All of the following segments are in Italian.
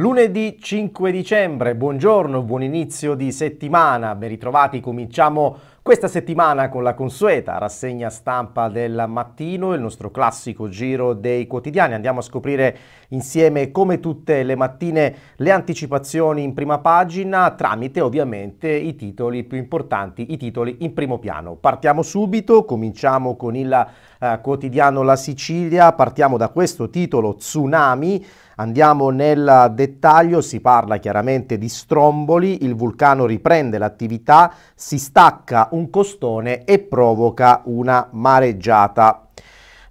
Lunedì 5 dicembre, buongiorno, buon inizio di settimana, ben ritrovati, cominciamo questa settimana con la consueta rassegna stampa del mattino, il nostro classico giro dei quotidiani. Andiamo a scoprire insieme come tutte le mattine le anticipazioni in prima pagina tramite ovviamente i titoli più importanti, i titoli in primo piano. Partiamo subito, cominciamo con il eh, quotidiano La Sicilia, partiamo da questo titolo Tsunami. Andiamo nel dettaglio, si parla chiaramente di stromboli, il vulcano riprende l'attività, si stacca un costone e provoca una mareggiata.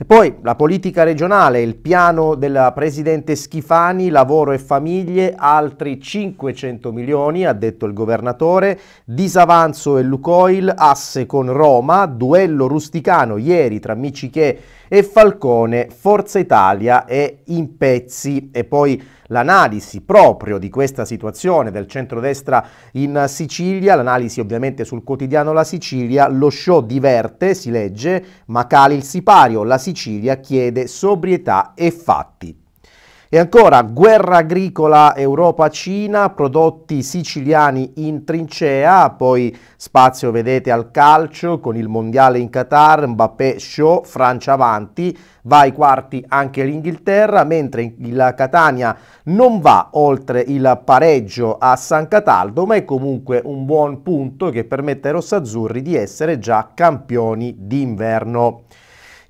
E poi la politica regionale, il piano del presidente Schifani, lavoro e famiglie, altri 500 milioni, ha detto il governatore, disavanzo e Lucoil, asse con Roma, duello rusticano ieri tra Michi che e Falcone, Forza Italia è In Pezzi e poi l'analisi proprio di questa situazione del centrodestra in Sicilia, l'analisi ovviamente sul quotidiano La Sicilia, lo show diverte, si legge, ma cali il sipario, la Sicilia chiede sobrietà e fatti. E ancora, guerra agricola Europa-Cina, prodotti siciliani in trincea, poi spazio vedete al calcio con il mondiale in Qatar, Mbappé show, Francia avanti, va ai quarti anche l'Inghilterra, mentre il Catania non va oltre il pareggio a San Cataldo, ma è comunque un buon punto che permette ai rossazzurri di essere già campioni d'inverno.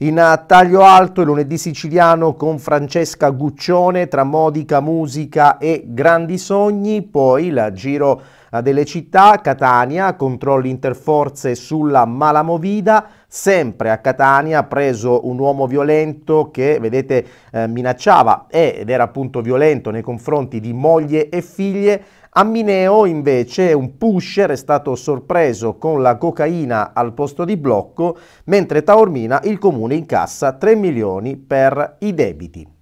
In taglio alto il lunedì siciliano con Francesca Guccione tra modica musica e grandi sogni, poi il giro delle città, Catania, controlli interforze sulla Malamovida, sempre a Catania preso un uomo violento che, vedete, eh, minacciava ed era appunto violento nei confronti di moglie e figlie, Ammineo invece, un pusher, è stato sorpreso con la cocaina al posto di blocco, mentre Taormina il comune incassa 3 milioni per i debiti.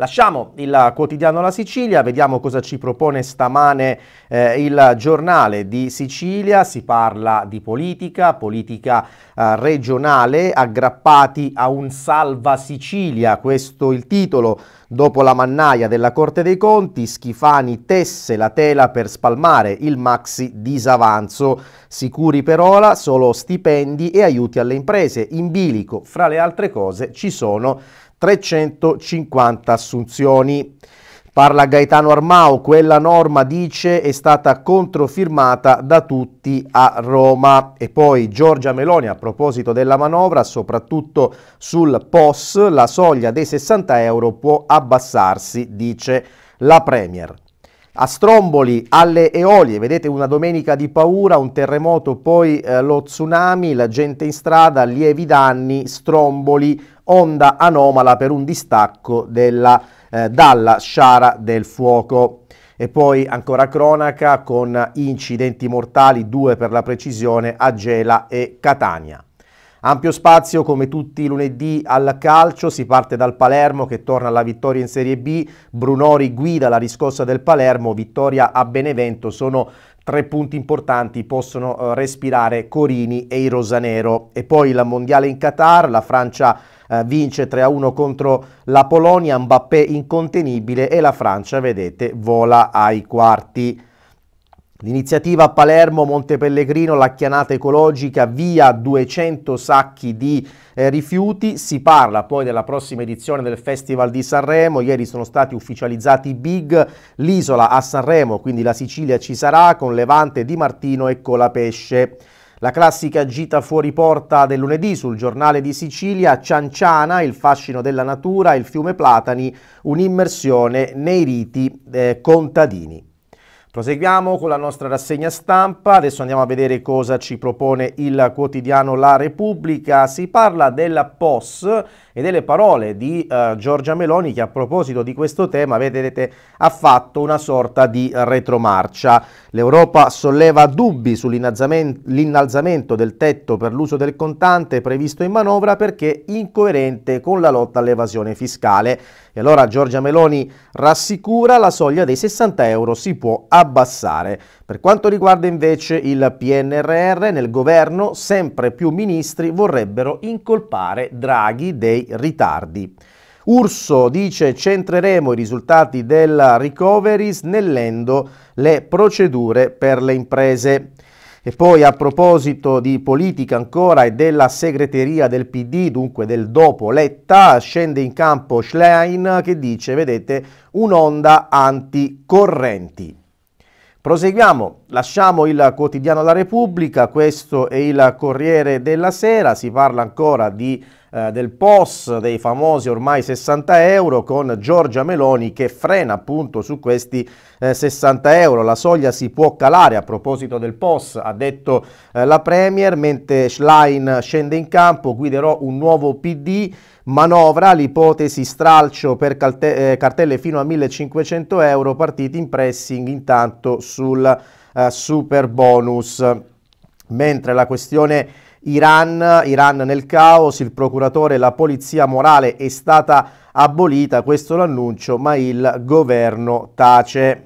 Lasciamo il quotidiano La Sicilia, vediamo cosa ci propone stamane eh, il giornale di Sicilia, si parla di politica, politica eh, regionale, aggrappati a un salva Sicilia, questo il titolo Dopo la mannaia della Corte dei Conti, Schifani tesse la tela per spalmare il maxi disavanzo. Sicuri per ora solo stipendi e aiuti alle imprese. In bilico, fra le altre cose, ci sono 350 assunzioni. Parla Gaetano Armao, quella norma dice è stata controfirmata da tutti a Roma. E poi Giorgia Meloni a proposito della manovra, soprattutto sul POS, la soglia dei 60 euro può abbassarsi, dice la Premier. A Stromboli, alle Eolie, vedete una domenica di paura, un terremoto, poi eh, lo tsunami, la gente in strada, lievi danni, Stromboli, onda anomala per un distacco della, eh, dalla sciara del fuoco. E poi ancora cronaca con incidenti mortali, due per la precisione, a Gela e Catania. Ampio spazio come tutti i lunedì al calcio, si parte dal Palermo che torna alla vittoria in Serie B, Brunori guida la riscossa del Palermo, vittoria a Benevento, sono tre punti importanti possono eh, respirare Corini e i Rosanero. E poi la mondiale in Qatar, la Francia eh, vince 3-1 contro la Polonia, Mbappé incontenibile e la Francia, vedete, vola ai quarti. L'iniziativa Palermo Monte Pellegrino, la chianata ecologica, via 200 sacchi di eh, rifiuti. Si parla poi della prossima edizione del Festival di Sanremo. Ieri sono stati ufficializzati i big, l'isola a Sanremo, quindi la Sicilia ci sarà con Levante, Di Martino e Colapesce. La classica gita fuori porta del lunedì sul giornale di Sicilia, Cianciana, il fascino della natura, il fiume Platani, un'immersione nei riti eh, contadini. Proseguiamo con la nostra rassegna stampa, adesso andiamo a vedere cosa ci propone il quotidiano La Repubblica. Si parla della POS e delle parole di eh, Giorgia Meloni che a proposito di questo tema, vedete, ha fatto una sorta di retromarcia. L'Europa solleva dubbi sull'innalzamento del tetto per l'uso del contante previsto in manovra perché incoerente con la lotta all'evasione fiscale. E allora Giorgia Meloni rassicura la soglia dei 60 euro si può arrivare abbassare. Per quanto riguarda invece il PNRR, nel governo sempre più ministri vorrebbero incolpare Draghi dei ritardi. Urso dice centreremo i risultati della recovery snellendo le procedure per le imprese. E poi a proposito di politica ancora e della segreteria del PD, dunque del dopo Letta, scende in campo Schlein che dice, vedete, un'onda anticorrenti. Proseguiamo, lasciamo il quotidiano La Repubblica, questo è il Corriere della Sera, si parla ancora di eh, del POS dei famosi ormai 60 euro con Giorgia Meloni che frena appunto su questi eh, 60 euro. La soglia si può calare a proposito del POS, ha detto eh, la Premier, mentre Schlein scende in campo, guiderò un nuovo PD manovra l'ipotesi stralcio per eh, cartelle fino a 1500 euro, partiti in pressing intanto sul eh, super bonus. Mentre la questione Iran, Iran nel caos, il procuratore e la polizia morale è stata abolita, questo l'annuncio, ma il governo tace.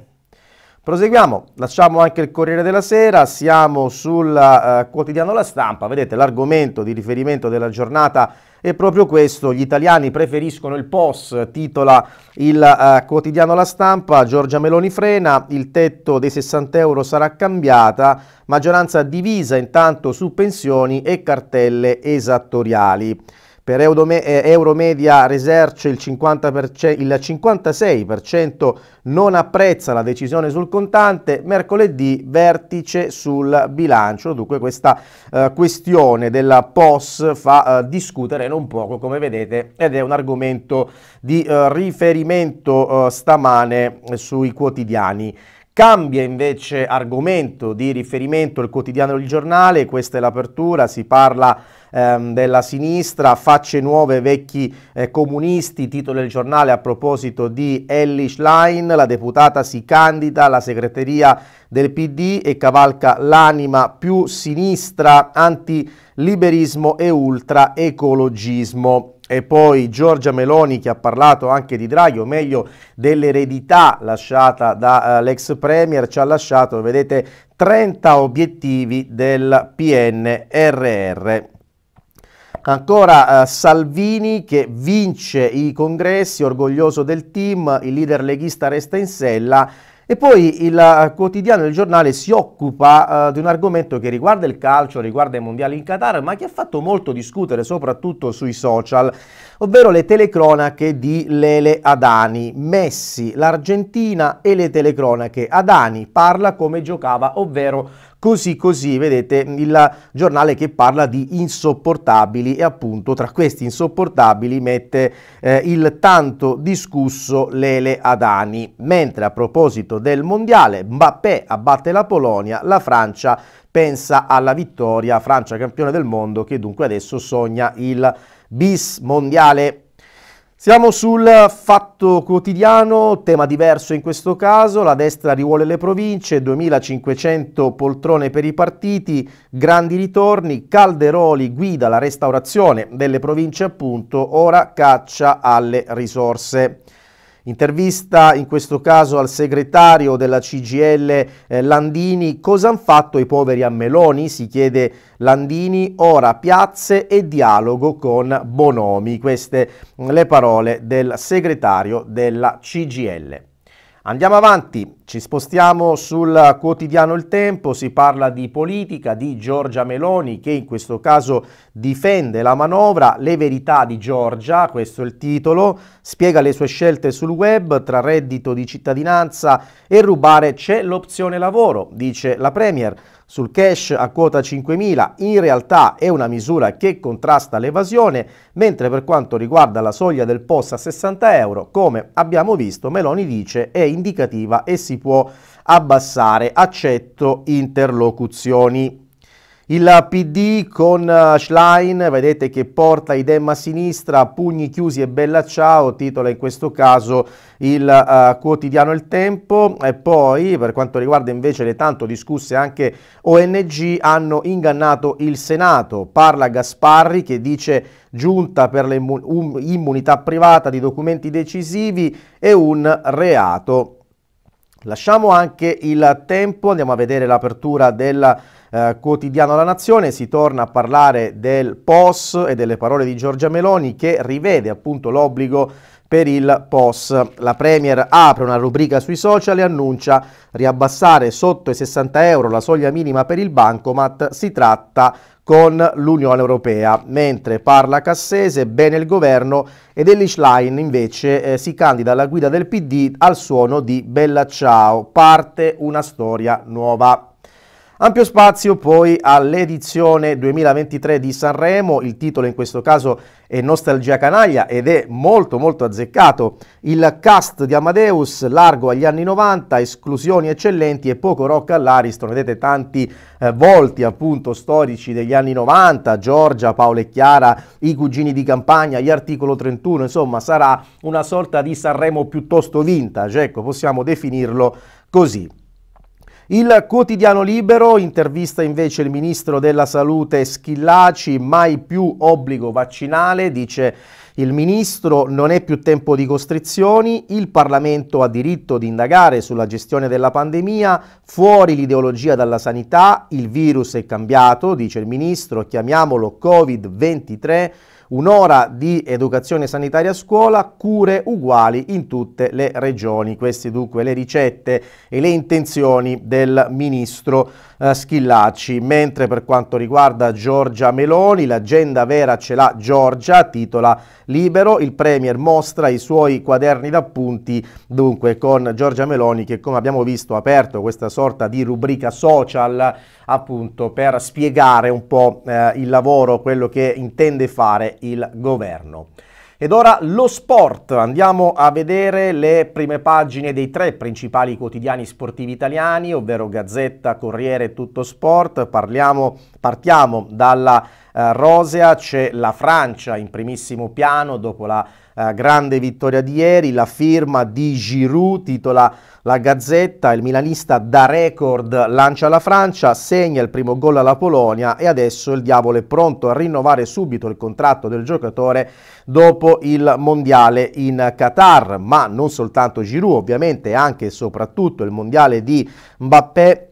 Proseguiamo, lasciamo anche il Corriere della Sera, siamo sul eh, quotidiano La Stampa, vedete l'argomento di riferimento della giornata e proprio questo, gli italiani preferiscono il POS, titola il eh, quotidiano La Stampa, Giorgia Meloni frena, il tetto dei 60 euro sarà cambiata, maggioranza divisa intanto su pensioni e cartelle esattoriali. Per eh, Euromedia Research il, 50%, il 56% non apprezza la decisione sul contante, mercoledì vertice sul bilancio, dunque questa eh, questione della POS fa eh, discutere non poco come vedete ed è un argomento di eh, riferimento eh, stamane eh, sui quotidiani. Cambia invece argomento di riferimento il quotidiano del giornale, questa è l'apertura, si parla ehm, della sinistra, facce nuove, vecchi eh, comunisti, titolo del giornale a proposito di Ellie Schlein, la deputata si candida alla segreteria del PD e cavalca l'anima più sinistra, antiliberismo e ultraecologismo e poi Giorgia Meloni che ha parlato anche di Draghi, o meglio dell'eredità lasciata dall'ex eh, uh, Premier, ci ha lasciato, vedete, 30 obiettivi del PNRR. Ancora eh, Salvini che vince i congressi, orgoglioso del team, il leader leghista resta in sella. E poi il eh, quotidiano, il giornale si occupa uh, di un argomento che riguarda il calcio, riguarda i mondiali in Qatar, ma che ha fatto molto discutere soprattutto sui social, ovvero le telecronache di Lele Adani. Messi, l'Argentina e le telecronache. Adani parla come giocava, ovvero Così così, vedete, il giornale che parla di insopportabili e appunto tra questi insopportabili mette eh, il tanto discusso Lele Adani. Mentre a proposito del mondiale, Mbappé abbatte la Polonia, la Francia pensa alla vittoria, Francia campione del mondo che dunque adesso sogna il bis mondiale. Siamo sul fatto quotidiano, tema diverso in questo caso, la destra rivuole le province, 2500 poltrone per i partiti, grandi ritorni, Calderoli guida la restaurazione delle province appunto, ora caccia alle risorse. Intervista in questo caso al segretario della CGL eh, Landini. Cosa hanno fatto i poveri a Meloni? Si chiede Landini. Ora piazze e dialogo con Bonomi. Queste mm, le parole del segretario della CGL. Andiamo avanti, ci spostiamo sul quotidiano Il Tempo, si parla di politica, di Giorgia Meloni che in questo caso difende la manovra, le verità di Giorgia, questo è il titolo, spiega le sue scelte sul web tra reddito di cittadinanza e rubare c'è l'opzione lavoro, dice la Premier sul cash a quota 5.000 in realtà è una misura che contrasta l'evasione, mentre per quanto riguarda la soglia del POS a 60 euro, come abbiamo visto, Meloni dice è indicativa e si può abbassare, accetto interlocuzioni. Il PD con eh, Schlein, vedete che porta Idemma a sinistra, pugni chiusi e bella ciao, titola in questo caso il uh, quotidiano Il Tempo. E poi, per quanto riguarda invece le tanto discusse anche ONG, hanno ingannato il Senato. Parla Gasparri che dice giunta per l'immunità um, privata di documenti decisivi e un reato. Lasciamo anche il tempo, andiamo a vedere l'apertura della eh, quotidiano La Nazione si torna a parlare del POS e delle parole di Giorgia Meloni che rivede appunto l'obbligo per il POS. La Premier apre una rubrica sui social e annuncia riabbassare sotto i 60 euro la soglia minima per il bancomat, si tratta con l'Unione Europea, mentre parla Cassese, bene il governo ed Elish invece eh, si candida alla guida del PD al suono di Bella Ciao, parte una storia nuova. Ampio spazio poi all'edizione 2023 di Sanremo, il titolo in questo caso è Nostalgia Canaglia ed è molto molto azzeccato. Il cast di Amadeus, largo agli anni 90, esclusioni eccellenti e poco rock all'Ariston, vedete tanti eh, volti appunto storici degli anni 90, Giorgia, Paolo e Chiara, i cugini di campagna, gli articolo 31, insomma sarà una sorta di Sanremo piuttosto vintage, ecco possiamo definirlo così. Il quotidiano libero intervista invece il ministro della salute Schillaci, mai più obbligo vaccinale, dice il ministro non è più tempo di costrizioni, il Parlamento ha diritto di indagare sulla gestione della pandemia, fuori l'ideologia dalla sanità, il virus è cambiato, dice il ministro, chiamiamolo Covid-23 un'ora di educazione sanitaria a scuola, cure uguali in tutte le regioni. Queste dunque le ricette e le intenzioni del ministro. Eh, Schillacci, mentre per quanto riguarda Giorgia Meloni, l'agenda vera ce l'ha Giorgia, titola Libero, il Premier mostra i suoi quaderni d'appunti, dunque con Giorgia Meloni che come abbiamo visto ha aperto questa sorta di rubrica social appunto per spiegare un po' eh, il lavoro, quello che intende fare il governo. Ed ora lo sport, andiamo a vedere le prime pagine dei tre principali quotidiani sportivi italiani, ovvero Gazzetta, Corriere e Tutto Sport. Parliamo, partiamo dalla eh, rosea, c'è la Francia in primissimo piano dopo la eh, grande vittoria di ieri, la firma di Giroud, titola la Gazzetta, il milanista da record lancia la Francia, segna il primo gol alla Polonia e adesso il diavolo è pronto a rinnovare subito il contratto del giocatore dopo il mondiale in Qatar, ma non soltanto Giroud, ovviamente anche e soprattutto il mondiale di Mbappé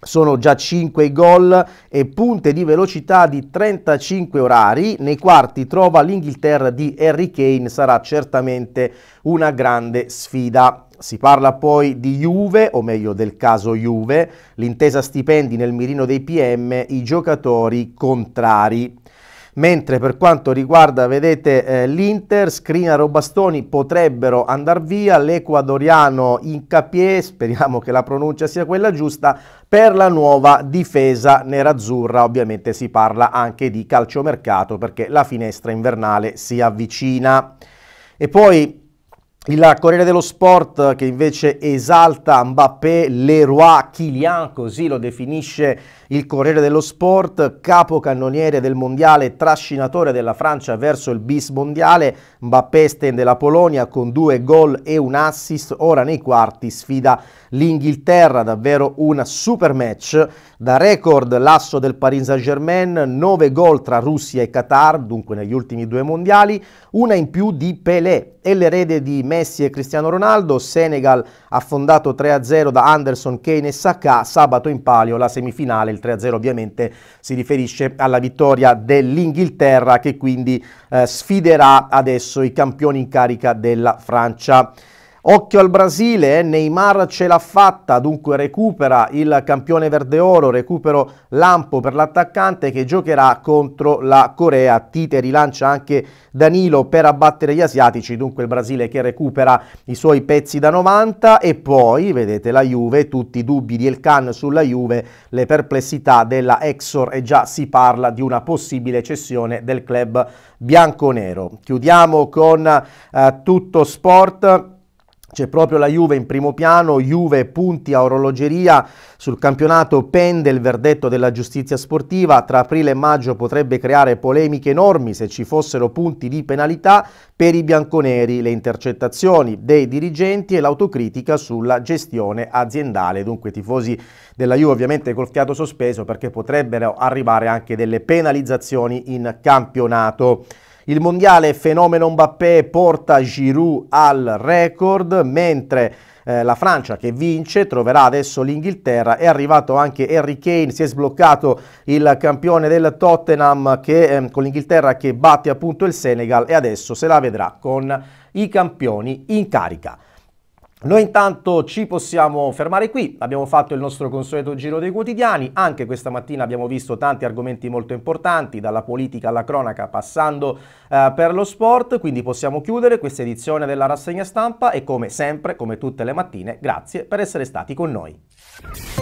sono già 5 gol e punte di velocità di 35 orari. Nei quarti trova l'Inghilterra di Harry Kane, sarà certamente una grande sfida. Si parla poi di Juve, o meglio del caso Juve, l'intesa stipendi nel mirino dei PM, i giocatori contrari mentre per quanto riguarda vedete eh, l'Inter, Skriniar o Bastoni potrebbero andare via, l'ecuadoriano Incapié, speriamo che la pronuncia sia quella giusta, per la nuova difesa nerazzurra, ovviamente si parla anche di calciomercato perché la finestra invernale si avvicina. E poi il Corriere dello Sport che invece esalta Mbappé, Leroy Kylian, così lo definisce il Corriere dello Sport, capocannoniere del mondiale, trascinatore della Francia verso il bis mondiale. Mbappé stende la Polonia con due gol e un assist, ora nei quarti sfida l'Inghilterra, davvero un super match. Da record l'asso del Paris Saint-Germain, nove gol tra Russia e Qatar, dunque negli ultimi due mondiali, una in più di Pelé e l'erede di Messi Messi e Cristiano Ronaldo, Senegal affondato 3-0 da Anderson, Kane e Saka, sabato in palio la semifinale, il 3-0 ovviamente si riferisce alla vittoria dell'Inghilterra che quindi eh, sfiderà adesso i campioni in carica della Francia. Occhio al Brasile, eh? Neymar ce l'ha fatta, dunque recupera il campione verde-oro, recupero Lampo per l'attaccante che giocherà contro la Corea. Tite rilancia anche Danilo per abbattere gli asiatici, dunque il Brasile che recupera i suoi pezzi da 90 e poi, vedete la Juve, tutti i dubbi di Elkan sulla Juve, le perplessità della Exor e già si parla di una possibile cessione del club bianconero. Chiudiamo con eh, tutto sport. C'è proprio la Juve in primo piano, Juve punti a orologeria sul campionato, pende il verdetto della giustizia sportiva, tra aprile e maggio potrebbe creare polemiche enormi se ci fossero punti di penalità per i bianconeri, le intercettazioni dei dirigenti e l'autocritica sulla gestione aziendale. Dunque i tifosi della Juve ovviamente col fiato sospeso perché potrebbero arrivare anche delle penalizzazioni in campionato. Il mondiale fenomeno Mbappé porta Giroud al record, mentre eh, la Francia che vince troverà adesso l'Inghilterra, è arrivato anche Harry Kane, si è sbloccato il campione del Tottenham che, eh, con l'Inghilterra che batte appunto il Senegal e adesso se la vedrà con i campioni in carica. Noi intanto ci possiamo fermare qui, abbiamo fatto il nostro consueto giro dei quotidiani, anche questa mattina abbiamo visto tanti argomenti molto importanti, dalla politica alla cronaca, passando eh, per lo sport, quindi possiamo chiudere questa edizione della rassegna stampa e come sempre, come tutte le mattine, grazie per essere stati con noi.